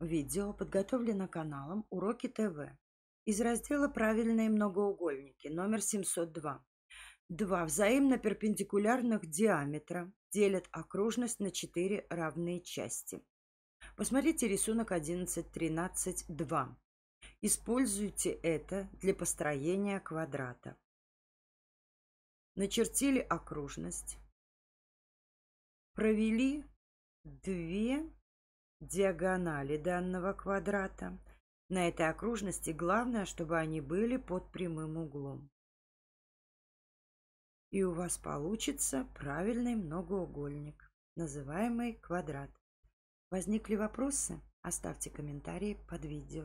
Видео подготовлено каналом «Уроки ТВ» из раздела «Правильные многоугольники» номер 702. Два взаимно перпендикулярных диаметра делят окружность на четыре равные части. Посмотрите рисунок 11.13.2. Используйте это для построения квадрата. Начертили окружность. Провели две диагонали данного квадрата. На этой окружности главное, чтобы они были под прямым углом. И у вас получится правильный многоугольник, называемый квадрат. Возникли вопросы? Оставьте комментарии под видео.